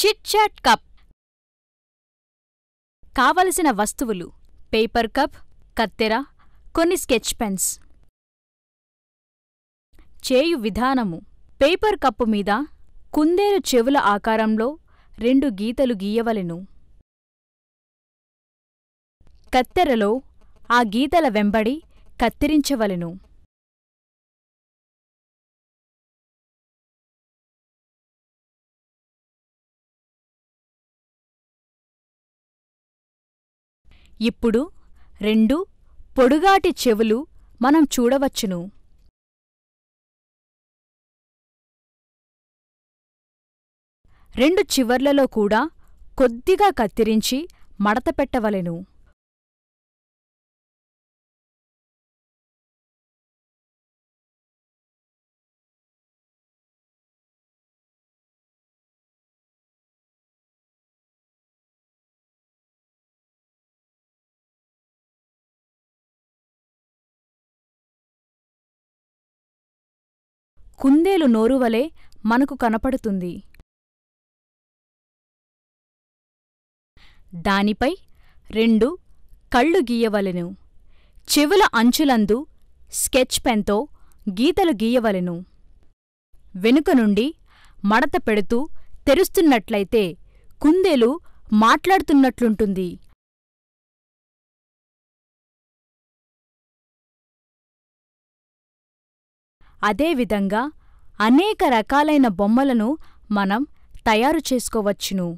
chit-chat cup కావలసిన వస్తువులు paper cup కత్తెర కొన్ని స్కెచ్ పెన్స్ చేయు విధానము పేపర్ కప్పు మీద కుందేలు చెవుల ఆకారంలో రెండు గీతలు గీయవలెను కత్తెరలో ఆ గీతల వెంబడి కత్తిరించవలెను ఇప్పుడు రెండు పొడుగాటి చెవులు మనం చూడవచ్చును రెండు చివర్లలో కూడా కొద్దిగా కత్తిరించి మడతపెట్టవలెను కుందేలు నోరువలే మనకు కనపడుతుంది దానిపై రెండు కళ్ళు గీయవలెను చెవుల అంచులందు స్కెచ్ పెన్తో గీతలు గీయవలెను వెనుక నుండి మడత పెడుతూ తెరుస్తున్నట్లయితే కుందేలు మాట్లాడుతున్నట్లుంటుంది అదేవిధంగా అనేక రకాలైన బొమ్మలను మనం తయారు చేసుకోవచ్చును